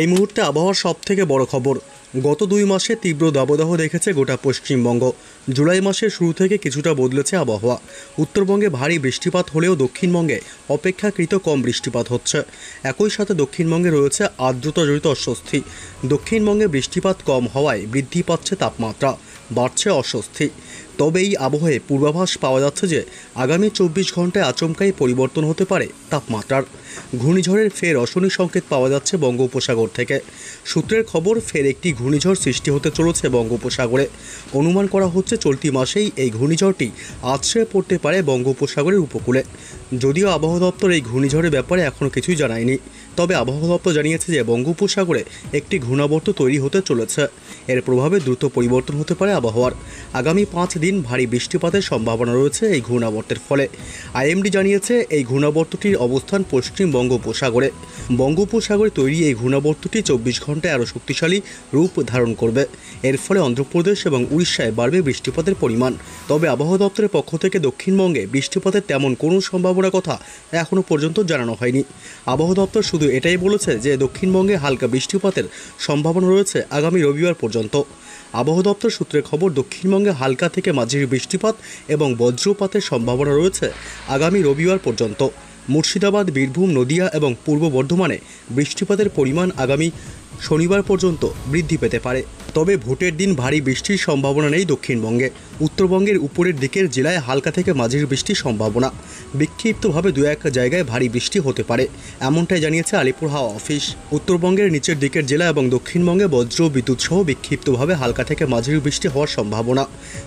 এই মুহূর্তে আবহাওয়ার সব থেকে বড় খবর গত দুই মাসে তীব্র দাবদাহ দেখেছে গোটা পশ্চিমবঙ্গ জুলাই মাসের শুরু থেকে কিছুটা বদলেছে আবহাওয়া উত্তরবঙ্গে ভারী বৃষ্টিপাত হলেও দক্ষিণবঙ্গে অপেক্ষাকৃত কম বৃষ্টিপাত হচ্ছে একই সাথে দক্ষিণবঙ্গে রয়েছে আর্দ্রতাজড়িত অস্বস্তি দক্ষিণবঙ্গে বৃষ্টিপাত কম হওয়ায় বৃদ্ধি পাচ্ছে তাপমাত্রা বাড়ছে অস্বস্তি তবে এই আবহে পূর্বাভাস পাওয়া যাচ্ছে যে আগামী চব্বিশ ঘন্টায় আচমকাই পরিবর্তন হতে পারে তাপমাত্রার ঘূর্ণিঝড়ের ফের অশনি সংকেত পাওয়া যাচ্ছে বঙ্গোপসাগর থেকে সূত্রের খবর ফের একটি ঘূর্ণিঝড় সৃষ্টি হতে চলেছে বঙ্গোপসাগরে অনুমান করা হচ্ছে চলতি মাসেই এই ঘূর্ণিঝড়টি আছড়ে পড়তে পারে বঙ্গোপসাগরের উপকূলে যদিও আবহাওয়া দপ্তর এই ঘূর্ণিঝড়ের ব্যাপারে এখনও কিছুই জানায়নি তবে আবহাওয়া দপ্তর জানিয়েছে যে বঙ্গোপসাগরে একটি ঘূর্ণাবর্ত তৈরি হতে চলেছে এর প্রভাবে দ্রুত পরিবর্তন হতে পারে আবহাওয়ার আগামী পাঁচ দিন ভারী বৃষ্টিপাতের সম্ভাবনা রয়েছে এই ঘূর্ণাবর্তের ফলে আইএমডি জানিয়েছে এই ঘূর্ণাবর্তটির অবস্থান পশ্চিম বঙ্গোপসাগরে বঙ্গোপসাগরে তৈরি এই ঘূর্ণাবর্তটি চব্বিশ ঘন্টায় আরও শক্তিশালী রূপ ধারণ করবে এর ফলে অন্ধ্রপ্রদেশ এবং উড়িষ্যায় বাড়বে বৃষ্টিপাতের পরিমাণ তবে আবহাওয়া দপ্তরের পক্ষ থেকে দক্ষিণবঙ্গে বৃষ্টিপাতের তেমন কোনো সম্ভাবনার কথা এখনও পর্যন্ত জানানো হয়নি আবহাওয়া দপ্তর শুধু এটাই বলেছে যে দক্ষিণবঙ্গে হালকা বৃষ্টিপাতের সম্ভাবনা রয়েছে আগামী রবিবার পর্যন্ত পর্যন্ত আবহাওয়া দপ্তর সূত্রে খবর দক্ষিণবঙ্গে হালকা থেকে মাঝির বৃষ্টিপাত এবং বজ্রপাতের সম্ভাবনা রয়েছে আগামী রবিবার পর্যন্ত মুর্শিদাবাদ বীরভূম নদিয়া এবং পূর্ব বর্ধমানে বৃষ্টিপাতের পরিমাণ আগামী শনিবার পর্যন্ত বৃদ্ধি পেতে পারে তবে ভোটের দিন ভারী বৃষ্টির সম্ভাবনা নেই দক্ষিণবঙ্গে উত্তরবঙ্গের উপরের দিকের জেলায় হালকা থেকে মাঝির বৃষ্টির সম্ভাবনা বিক্ষিপ্তভাবে দু এক জায়গায় ভারী বৃষ্টি হতে পারে এমনটাই জানিয়েছে আলিপুর হাওয়া অফিস উত্তরবঙ্গের নিচের দিকের জেলা এবং দক্ষিণবঙ্গে বজ্র বিদ্যুৎ সহ বিক্ষিপ্তভাবে হালকা থেকে মাঝির বৃষ্টি হওয়ার সম্ভাবনা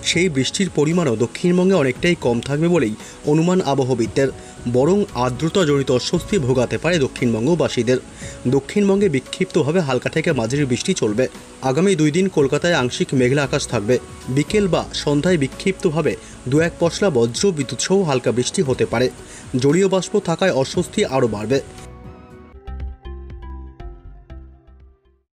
সেই বৃষ্টির পরিমাণও দক্ষিণবঙ্গে অনেকটাই কম থাকবে বলেই অনুমান আবহবিদদের বরং আর্দ্রতাজনিত অস্বস্তি ভোগাতে পারে দক্ষিণবঙ্গবাসীদের দক্ষিণবঙ্গে বিক্ষিপ্তভাবে হালকা থেকে মাঝির বৃষ্টি চলবে আগামী দুই দিন কলকাতায় আংশিক মেঘলা আকাশ থাকবে বিকেল বা সন্ধ্যায় বিক্ষিপ্তভাবে দু এক পশলা বজ্র বিদ্যুৎসহ হালকা বৃষ্টি হতে পারে জলীয় বাষ্প থাকায় অস্বস্তি আরও বাড়বে